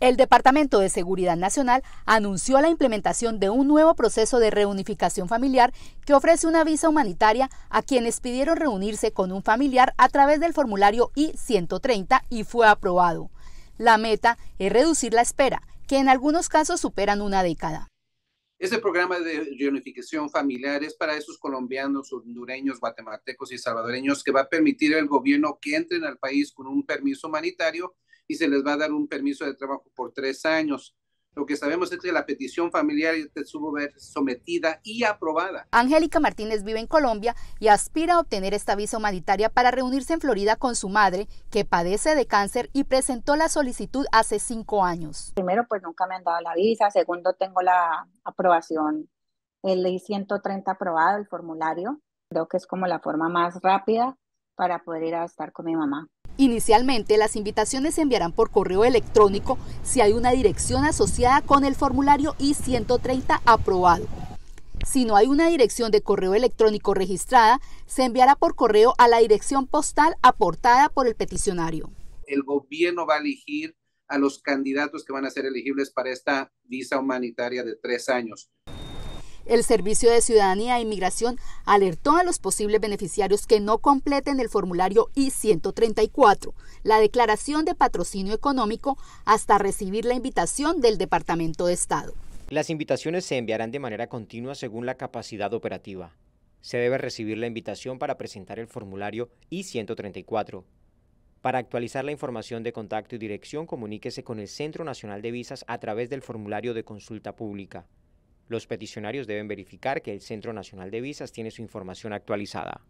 El Departamento de Seguridad Nacional anunció la implementación de un nuevo proceso de reunificación familiar que ofrece una visa humanitaria a quienes pidieron reunirse con un familiar a través del formulario I-130 y fue aprobado. La meta es reducir la espera, que en algunos casos superan una década. Este programa de reunificación familiar es para esos colombianos, hondureños, guatemaltecos y salvadoreños que va a permitir al gobierno que entren al país con un permiso humanitario y se les va a dar un permiso de trabajo por tres años. Lo que sabemos es que la petición familiar estuvo sometida y aprobada. Angélica Martínez vive en Colombia y aspira a obtener esta visa humanitaria para reunirse en Florida con su madre, que padece de cáncer y presentó la solicitud hace cinco años. Primero, pues nunca me han dado la visa. Segundo, tengo la aprobación, el ley 130 aprobado, el formulario. Creo que es como la forma más rápida para poder ir a estar con mi mamá. Inicialmente, las invitaciones se enviarán por correo electrónico si hay una dirección asociada con el formulario I-130 aprobado. Si no hay una dirección de correo electrónico registrada, se enviará por correo a la dirección postal aportada por el peticionario. El gobierno va a elegir a los candidatos que van a ser elegibles para esta visa humanitaria de tres años. El Servicio de Ciudadanía e Inmigración alertó a los posibles beneficiarios que no completen el formulario I-134, la declaración de patrocinio económico, hasta recibir la invitación del Departamento de Estado. Las invitaciones se enviarán de manera continua según la capacidad operativa. Se debe recibir la invitación para presentar el formulario I-134. Para actualizar la información de contacto y dirección, comuníquese con el Centro Nacional de Visas a través del formulario de consulta pública. Los peticionarios deben verificar que el Centro Nacional de Visas tiene su información actualizada.